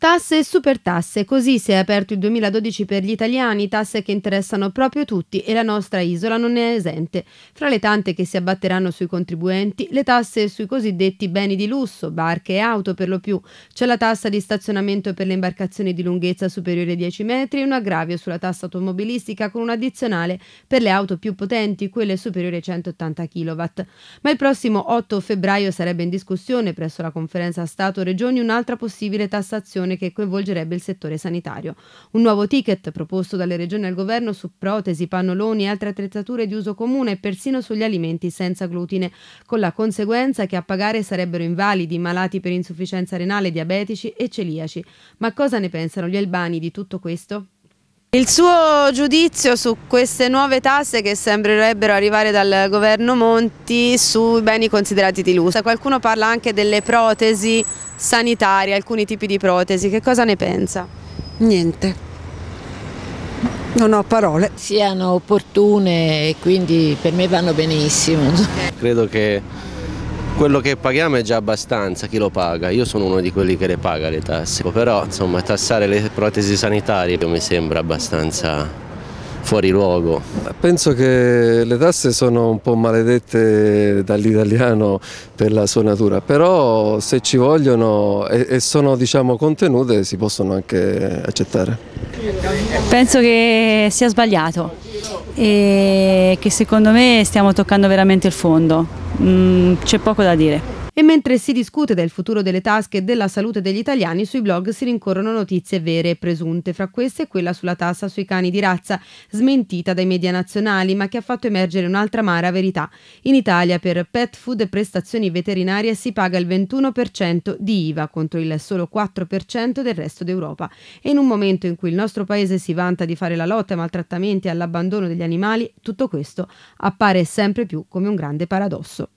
Tasse e supertasse, così si è aperto il 2012 per gli italiani, tasse che interessano proprio tutti e la nostra isola non ne è esente. Fra le tante che si abbatteranno sui contribuenti, le tasse sui cosiddetti beni di lusso, barche e auto per lo più. C'è la tassa di stazionamento per le imbarcazioni di lunghezza superiore ai 10 metri e un aggravio sulla tassa automobilistica con un addizionale per le auto più potenti, quelle superiori ai 180 kW. Ma il prossimo 8 febbraio sarebbe in discussione presso la conferenza Stato-Regioni un'altra possibile tassazione discussione che coinvolgerebbe il settore sanitario. Un nuovo ticket proposto dalle regioni al governo su protesi, pannoloni e altre attrezzature di uso comune e persino sugli alimenti senza glutine, con la conseguenza che a pagare sarebbero invalidi, malati per insufficienza renale, diabetici e celiaci. Ma cosa ne pensano gli albani di tutto questo? Il suo giudizio su queste nuove tasse che sembrerebbero arrivare dal governo Monti sui beni considerati di lusso. Qualcuno parla anche delle protesi sanitarie, alcuni tipi di protesi. Che cosa ne pensa? Niente. Non ho parole. Siano opportune e quindi per me vanno benissimo. Credo che quello che paghiamo è già abbastanza, chi lo paga? Io sono uno di quelli che le paga le tasse, però insomma tassare le protesi sanitarie mi sembra abbastanza fuori luogo. Penso che le tasse sono un po' maledette dall'italiano per la sua natura, però se ci vogliono e, sono diciamo, contenute si possono anche accettare. Penso che sia sbagliato e che secondo me stiamo toccando veramente il fondo, mm, c'è poco da dire. E mentre si discute del futuro delle tasche e della salute degli italiani, sui blog si rincorrono notizie vere e presunte, fra queste quella sulla tassa sui cani di razza, smentita dai media nazionali, ma che ha fatto emergere un'altra amara verità. In Italia per pet food e prestazioni veterinarie si paga il 21% di IVA contro il solo 4% del resto d'Europa. E in un momento in cui il nostro paese si vanta di fare la lotta ai maltrattamenti e all'abbandono degli animali, tutto questo appare sempre più come un grande paradosso.